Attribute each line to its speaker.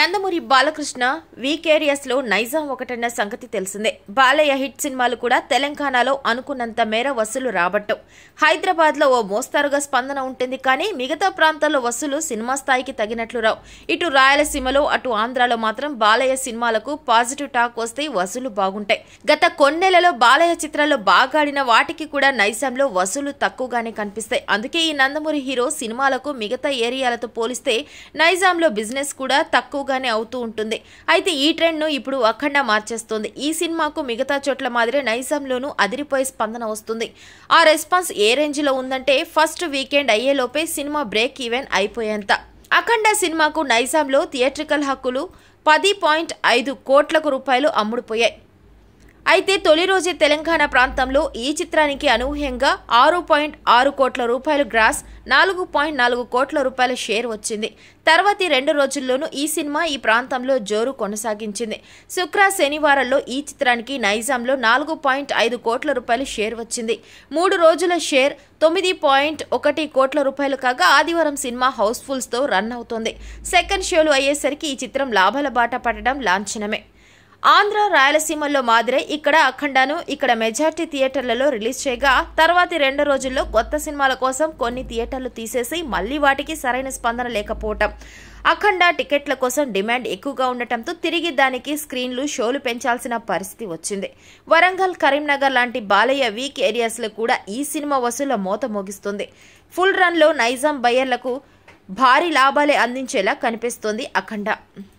Speaker 1: నందమూరి బాలకృష్ణ వీకేరియాస్లో నైజాం ఒకటన్న సంగతి తెలిసిందే బాలయ్య హిట్ సినిమాలు కూడా తెలంగాణలో అనుకున్నంత మేర వసూలు రాబట్టం హైదరాబాద్లో ఓ మోస్తారుగా స్పందన ఉంటుంది కానీ మిగతా ప్రాంతాల్లో వసూలు సినిమా స్థాయికి తగినట్లు రావు ఇటు రాయలసీమలో అటు ఆంధ్రాలో మాత్రం బాలయ్య సినిమాలకు పాజిటివ్ టాక్ వస్తే వసూలు బాగుంటాయి గత కొన్నేళ్లలో బాలయ్య చిత్రాల్లో బాగా ఆడిన వాటికి కూడా నైజాంలో వసూలు తక్కువగానే కనిపిస్తాయి అందుకే ఈ నందమూరి హీరో సినిమాలకు మిగతా ఏరియాలతో పోలిస్తే నైజాంలో బిజినెస్ కూడా తక్కువ ఎక్కువగానే అవుతూ ఉంటుంది అయితే ఈ ట్రెండ్ను ఇప్పుడు అఖండ మార్చేస్తుంది ఈ సినిమాకు మిగతా చోట్ల మాదిరి నైజాంలోనూ అదిరిపోయే స్పందన వస్తుంది ఆ రెస్పాన్స్ ఏ రేంజ్లో ఉందంటే ఫస్ట్ వీకెండ్ అయ్యేలోపే సినిమా బ్రేక్ ఈవెన్ అయిపోయేంత అఖండ సినిమాకు నైజాంలో థియేట్రికల్ హక్కులు పది పాయింట్ ఐదు కోట్లకు రూపాయలు అమ్ముడుపోయాయి అయితే తొలి రోజే తెలంగాణ ప్రాంతంలో ఈ చిత్రానికి అనూహ్యంగా ఆరు పాయింట్ ఆరు కోట్ల రూపాయలు గ్రాస్ నాలుగు పాయింట్ నాలుగు కోట్ల రూపాయల షేర్ వచ్చింది తర్వాతి రెండు రోజుల్లోనూ ఈ సినిమా ఈ ప్రాంతంలో జోరు కొనసాగించింది శుక్ర శనివారంలో ఈ చిత్రానికి నైజాంలో నాలుగు పాయింట్ ఐదు కోట్ల రూపాయల షేర్ వచ్చింది మూడు రోజుల షేర్ తొమ్మిది పాయింట్ ఒకటి కోట్ల రూపాయలు కాగా ఆదివారం సినిమా హౌస్ఫుల్స్తో రన్ అవుతోంది సెకండ్ షోలు అయ్యేసరికి ఈ చిత్రం లాభాల బాట పడడం లాంఛనమే ఆంధ్ర రాయలసీమల్లో మాదిరే ఇక్కడ అఖండాను ఇక్కడ మెజార్టీ థియేటర్లలో రిలీజ్ చేయగా తర్వాతి రెండు రోజుల్లో కొత్త సినిమాల కోసం కొన్ని థియేటర్లు తీసేసి మళ్లీ వాటికి సరైన స్పందన లేకపోవటం అఖండ టికెట్ల కోసం డిమాండ్ ఎక్కువగా ఉండటంతో తిరిగి దానికి స్క్రీన్లు షోలు పెంచాల్సిన పరిస్థితి వచ్చింది వరంగల్ కరీంనగర్ లాంటి బాలయ్య వీక్ ఏరియాస్లో కూడా ఈ సినిమా వసూల మోత మోగిస్తుంది ఫుల్ రన్లో నైజాం బయ్యర్లకు భారీ లాభాలే అందించేలా కనిపిస్తోంది అఖండ